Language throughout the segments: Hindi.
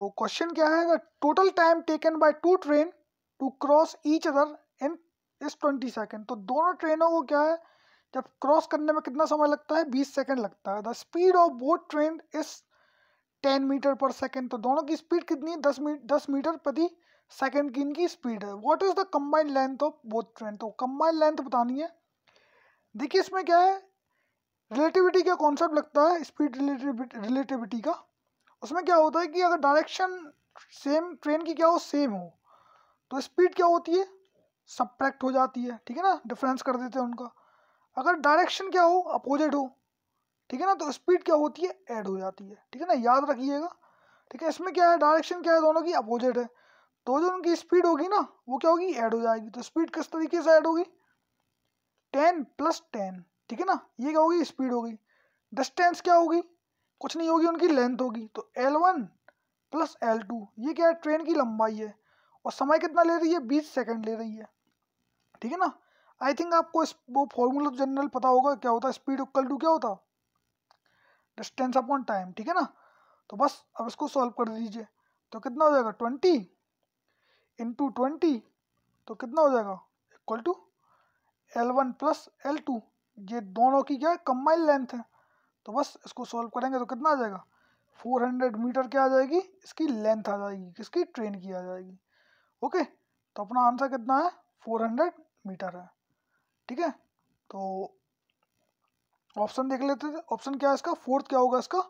तो क्वेश्चन क्या है total time taken by two train to cross each other in is twenty second तो दोनों ट्रेनों को क्या है जब क्रॉस करने में कितना समय लगता है बीस सेकेंड लगता है the speed of both train is ten metre per second तो दोनों की स्पीड कितनी है दस मीट दस मीटर प्रति सेकेंड की इनकी स्पीड है what is the combined length of both train तो कम्बाइंड लेंथ बतानी है देखिए इसमें क्या है रिलेटिविटी का कॉन्सेप्ट लगता है स्पीड रिलेटिविटी का उसमें क्या होता है कि अगर डायरेक्शन सेम ट्रेन की क्या हो सेम हो तो स्पीड क्या होती है सप्रैक्ट हो जाती है ठीक है ना डिफरेंस कर देते हैं उनका अगर डायरेक्शन क्या हो अपोजिट हो ठीक है ना तो स्पीड क्या होती है ऐड हो जाती है ठीक है ना याद रखिएगा ठीक है इसमें क्या है डायरेक्शन क्या है दोनों की अपोजिट है तो जो उनकी स्पीड होगी ना वो क्या होगी ऐड हो जाएगी तो स्पीड किस तरीके से ऐड होगी टेन प्लस टेन ठीक है ना ये क्या होगी स्पीड होगी डिस्टेंस क्या होगी कुछ नहीं होगी उनकी लेंथ होगी तो L one plus L two ये क्या है ट्रेन की लंबाई है और समय कितना ले रही है बीस सेकेंड ले रही है ठीक है ना आई थिंक आपको इस वो फॉर्मूला जनरल तो पता होगा क्या होता है स्पीड इक्वल टू क्या होता डिस्टेंस अपॉन टाइम ठीक है ना तो बस अब इसको सॉल्व कर दीजिए तो कितना हो जाएगा ट्वेंटी इंटू ट्वेंटी तो कितना हो जाएगा equal to L one plus L two ये दोनों की क्या है कम्बाइंड लेंथ है तो बस इसको सॉल्व करेंगे तो कितना आ जाएगा 400 मीटर क्या आ जाएगी इसकी लेंथ आ जाएगी किसकी ट्रेन की आ जाएगी ओके तो अपना आंसर कितना है 400 मीटर है ठीक है तो ऑप्शन देख लेते थे ऑप्शन क्या है इसका फोर्थ क्या होगा इसका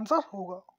आंसर होगा